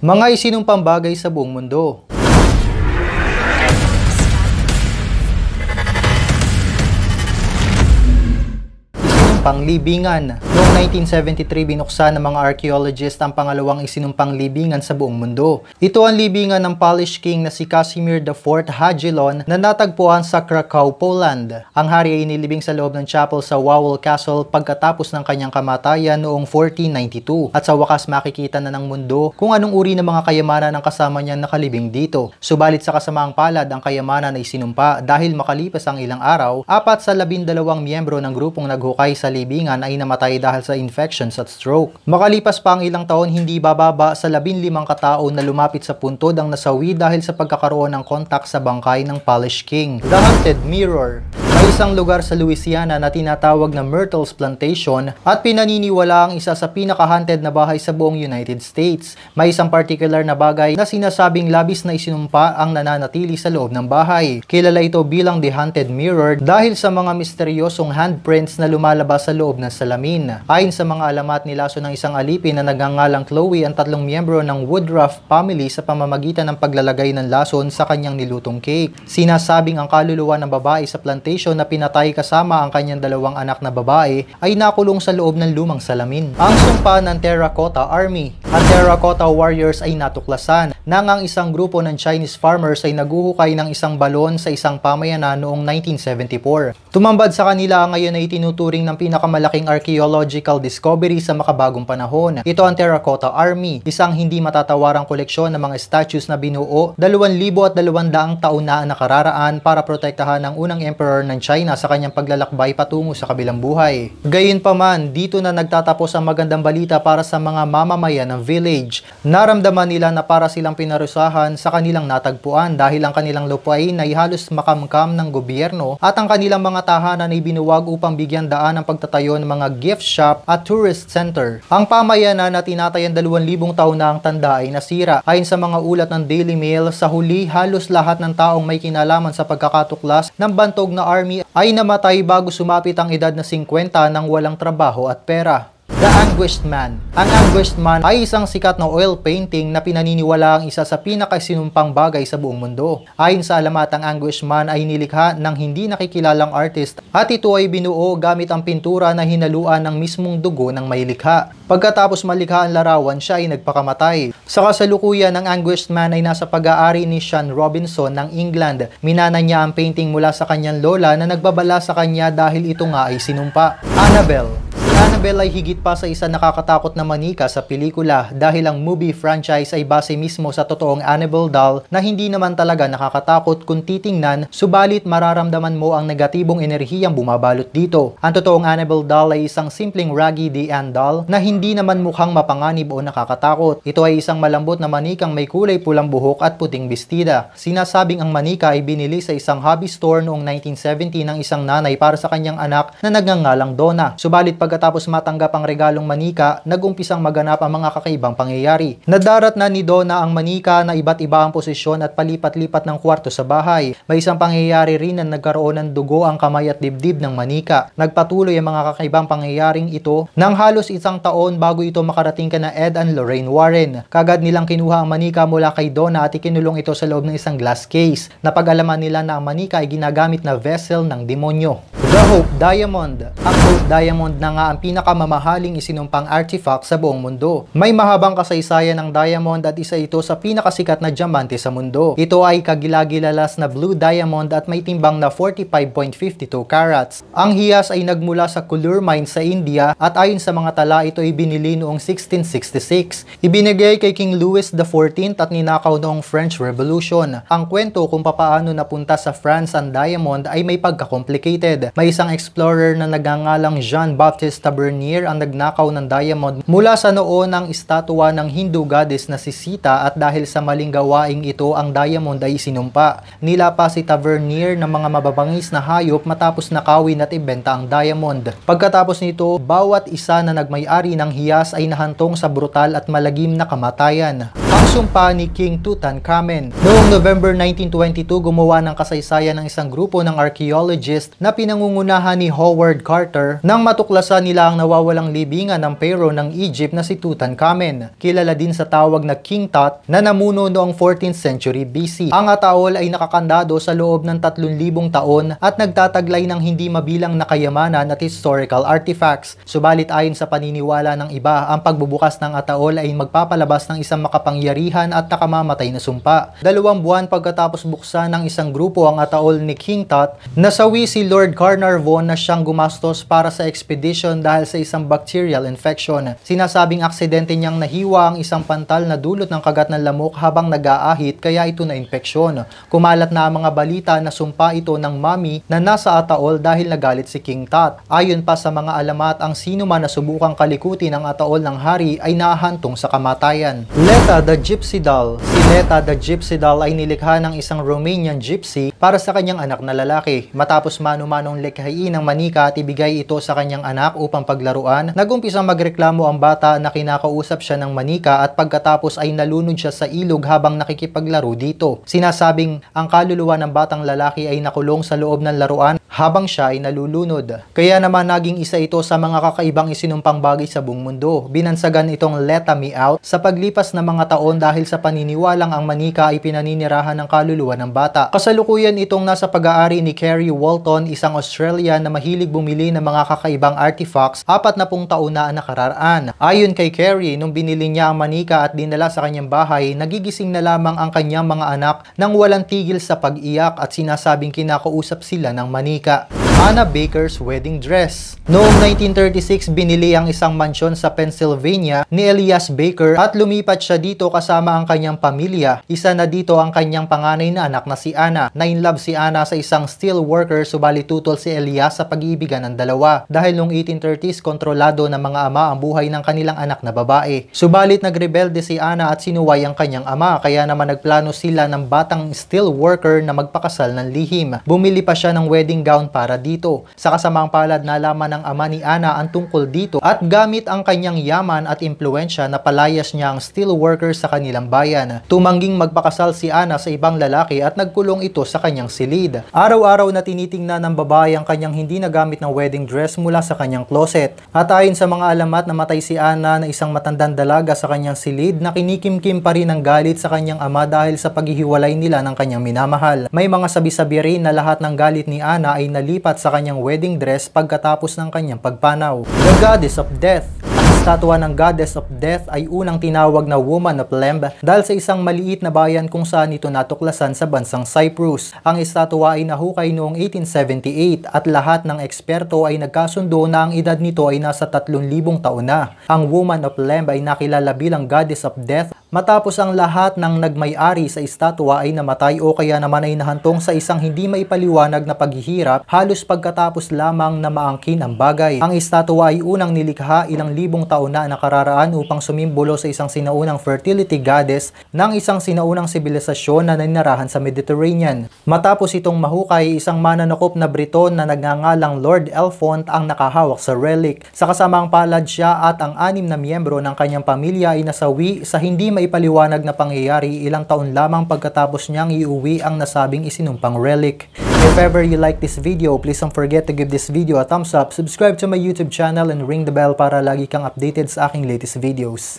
mga isinumpang bagay sa buong mundo. Isinumpang libingan Noong 1973, binuksan ng mga archaeologist ang pangalawang isinumpang libingan sa buong mundo. Ito ang libingan ng Polish king na si Casimir IV Hagilon na natagpuan sa Krakow, Poland. Ang hari ay inilibing sa loob ng chapel sa Wawel Castle pagkatapos ng kanyang kamatayan noong 1492. At sa wakas makikita na ng mundo kung anong uri ng mga kayamanan ang kasama niyang nakalibing dito. Subalit sa kasamaang palad, ang kayamanan ay sinumpa dahil makalipas ang ilang araw, apat sa labindalawang miyembro ng grupong naghukay sa libingan ay namatay dahil sa infections at stroke. Makalipas pa ang ilang taon, hindi bababa sa 15 katao na lumapit sa puntod ang nasawi dahil sa pagkakaroon ng kontak sa bangkay ng Polish King. The Haunted Mirror may isang lugar sa Louisiana na tinatawag na Myrtle's Plantation at pinaniniwala ang isa sa pinaka-hunted na bahay sa buong United States. May isang particular na bagay na sinasabing labis na isinumpa ang nananatili sa loob ng bahay. Kilala ito bilang The Haunted Mirror dahil sa mga misteryosong handprints na lumalabas sa loob ng salamin. Ayon sa mga alamat nilaso ng isang alipin na nagangalang Chloe ang tatlong miyembro ng Woodruff family sa pamamagitan ng paglalagay ng lason sa kanyang nilutong cake. Sinasabing ang kaluluwa ng babae sa plantation allegation na pinatay kasama ang kanyang dalawang anak na babae ay nakulong sa loob ng lumang salamin. Ang sumpa ng Terracotta Army ang terracotta warriors ay natuklasan nang ang isang grupo ng Chinese farmers ay naguhukay ng isang balon sa isang pamayanan noong 1974. Tumambad sa kanila ngayon ay tinuturing ng pinakamalaking archaeological discovery sa makabagong panahon. Ito ang Terracotta Army, isang hindi matatawarang koleksyon ng mga statues na binuo 2,200 taon na nakararaan para protektahan ang unang emperor ng China sa kanyang paglalakbay patungo sa kabilang buhay. Gayunpaman, dito na nagtatapos ang magandang balita para sa mga mamamayan ng village. Naramdaman nila na para silang pinarusahan sa kanilang natagpuan dahil ang kanilang lupain ay halos makamkam ng gobyerno at ang kanilang mga tahanan ay binuwag upang bigyan daan ang pagtatayo ng mga gift shop at tourist center. Ang pamayanan na tinatayang 2,000 taon na ang tanda ay nasira. Ayon sa mga ulat ng Daily Mail, sa huli halos lahat ng taong may kinalaman sa pagkakatuklas ng bantog na army ay namatay bago sumapit ang edad na 50 nang walang trabaho at pera. The Anguished Man Ang Anguished Man ay isang sikat na oil painting na pinaniniwala ang isa sa pinakasinumpang bagay sa buong mundo. Ayon sa alamat, ang Anguished Man ay nilikha ng hindi nakikilalang artist at ito ay binuo gamit ang pintura na hinaluan ng mismong dugo ng may Pagkatapos malikha ang larawan, siya ay nagpakamatay. Sa kasalukuyan, ang Anguished Man ay nasa pag-aari ni Sean Robinson ng England. Minana niya ang painting mula sa kanyang lola na nagbabala sa kanya dahil ito nga ay sinumpa. Annabelle Marvel ay higit pa sa isa nakakatakot na manika sa pelikula dahil ang movie franchise ay base mismo sa totoong Annabelle doll na hindi naman talaga nakakatakot kung titingnan subalit mararamdaman mo ang negatibong enerhiyang bumabalot dito. Ang totoong Annabelle doll ay isang simpleng raggy D.N. doll na hindi naman mukhang mapanganib o nakakatakot. Ito ay isang malambot na manikang may kulay pulang buhok at puting bestida. Sinasabing ang manika ay binili sa isang hobby store noong 1970 ng isang nanay para sa kanyang anak na nagngangalang Donna. Subalit pagkatapos matanggap ang regalong manika, nagumpisang maganap ang mga kakaibang pangyayari. Nadarat na ni Donna ang manika na iba't iba ang posisyon at palipat-lipat ng kwarto sa bahay. May isang pangyayari rin na nagkaroon ng dugo ang kamay at dibdib ng manika. Nagpatuloy ang mga kakaibang pangyayaring ito nang halos isang taon bago ito makarating kay na Ed and Lorraine Warren. Kagad nilang kinuha ang manika mula kay Donna at ikinulong ito sa loob ng isang glass case. Napag-alaman nila na ang manika ay ginagamit na vessel ng demonyo. The Hope Diamond. Ang Hope Diamond na nga ang pinakamamahaling isinumpang artifact sa buong mundo. May mahabang kasaysayan ng diamond at isa ito sa pinakasikat na diamante sa mundo. Ito ay kagilagilalas na blue diamond at may timbang na 45.52 carats. Ang hiyas ay nagmula sa Kulur Mine sa India at ayon sa mga tala ito ay binili noong 1666. Ibinigay kay King Louis XIV at ninakaw noong French Revolution. Ang kwento kung papaano napunta sa France ang diamond ay may pagka-complicated may isang explorer na nagangalang Jean-Baptiste Tavernier ang nagnakaw ng diamond mula sa noo ng estatwa ng Hindu goddess na si Sita at dahil sa maling gawaing ito ang diamond ay sinumpa. Nilapa si Tavernier ng mga mababangis na hayop matapos nakawin at ibenta ang diamond. Pagkatapos nito, bawat isa na nagmay-ari ng hiyas ay nahantong sa brutal at malagim na kamatayan. Sumpa ni King Tutankhamen. Noong November 1922, gumawa ng kasaysayan ng isang grupo ng archaeologist na pinangungunahan ni Howard Carter nang matuklasan nila ang nawawalang libingan ng pero ng Egypt na si Tutankhamen, kilala din sa tawag na King Tut na namuno noong 14th century BC. Ang ataol ay nakakandado sa loob ng 3,000 taon at nagtataglay ng hindi mabilang na kayamanan at historical artifacts. Subalit ayon sa paniniwala ng iba, ang pagbubukas ng ataol ay magpapalabas ng isang makapangyari kapangyarihan at nakamamatay na sumpa. Dalawang buwan pagkatapos buksan ng isang grupo ang ataol ni King Tut, nasawi si Lord Carnarvon na siyang gumastos para sa expedition dahil sa isang bacterial infection. Sinasabing aksidente niyang nahiwa ang isang pantal na dulot ng kagat ng lamok habang nag-aahit kaya ito na infeksyon. Kumalat na ang mga balita na sumpa ito ng mami na nasa ataol dahil nagalit si King Tut. Ayon pa sa mga alamat, ang sino man na subukang kalikutin ang ataol ng hari ay nahantong sa kamatayan. Leta the Gypsy Doll. Si Neta the Gypsy Doll ay nilikha ng isang Romanian gypsy para sa kanyang anak na lalaki. Matapos manumanong likhain ng manika at ibigay ito sa kanyang anak upang paglaruan, nagumpisa magreklamo ang bata na kinakausap siya ng manika at pagkatapos ay nalunod siya sa ilog habang nakikipaglaro dito. Sinasabing ang kaluluwa ng batang lalaki ay nakulong sa loob ng laruan habang siya ay nalulunod. Kaya naman naging isa ito sa mga kakaibang isinumpang bagay sa buong mundo. Binansagan itong Let Me Out sa paglipas ng mga taon dahil sa paniniwalang ang manika ay pinaninirahan ng kaluluwa ng bata. Kasalukuyan itong nasa pag-aari ni Kerry Walton, isang Australian na mahilig bumili ng mga kakaibang artifacts apat na pung taon na nakararaan. Ayon kay Kerry, nung binili niya ang manika at dinala sa kanyang bahay, nagigising na lamang ang kanyang mga anak nang walang tigil sa pag-iyak at sinasabing kinakausap sila ng manika. Anna Baker's wedding dress. Noong 1936, binili ang isang mansyon sa Pennsylvania ni Elias Baker at lumipat siya dito kasama ang kanyang pamilya. Isa na dito ang kanyang panganay na anak na si Anna. Nine love si Anna sa isang steel worker subalit tutol si Elias sa pag-iibigan ng dalawa. Dahil noong 1830s, kontrolado ng mga ama ang buhay ng kanilang anak na babae. Subalit nagrebelde si Anna at sinuway ang kanyang ama kaya naman nagplano sila ng batang steel worker na magpakasal ng lihim. Bumili pa siya ng wedding gown para dito dito. Sa kasamang palad, nalaman ng ama ni Ana ang tungkol dito at gamit ang kanyang yaman at impluensya na palayas niya ang steel workers sa kanilang bayan. Tumangging magpakasal si Ana sa ibang lalaki at nagkulong ito sa kanyang silid. Araw-araw na tinitingnan ng babae ang kanyang hindi nagamit na wedding dress mula sa kanyang closet. At ayon sa mga alamat, namatay si Ana na isang matandang dalaga sa kanyang silid na kinikimkim pa rin ang galit sa kanyang ama dahil sa paghihiwalay nila ng kanyang minamahal. May mga sabi-sabi rin na lahat ng galit ni Ana ay nalipat sa kanyang wedding dress pagkatapos ng kanyang pagpanaw. The Goddess of Death estatwa ng Goddess of Death ay unang tinawag na Woman of Lemb dahil sa isang maliit na bayan kung saan ito natuklasan sa bansang Cyprus. Ang estatwa ay nahukay noong 1878 at lahat ng eksperto ay nagkasundo na ang edad nito ay nasa 3,000 taon na. Ang Woman of Lemb ay nakilala bilang Goddess of Death matapos ang lahat ng nagmay-ari sa estatwa ay namatay o kaya naman ay nahantong sa isang hindi maipaliwanag na paghihirap halos pagkatapos lamang na maangkin ang bagay. Ang estatwa ay unang nilikha ilang libong taon na nakararaan upang sumimbolo sa isang sinaunang fertility goddess ng isang sinaunang sibilisasyon na ninarahan sa Mediterranean. Matapos itong mahukay, isang mananakop na Briton na nagngangalang Lord Elfont ang nakahawak sa relic. Sa kasamang palad siya at ang anim na miyembro ng kanyang pamilya ay nasawi sa hindi maipaliwanag na pangyayari ilang taon lamang pagkatapos niyang iuwi ang nasabing isinumpang relic. If ever you like this video, please don't forget to give this video a thumbs up, subscribe to my YouTube channel, and ring the bell para lagi kang updated sa aking latest videos.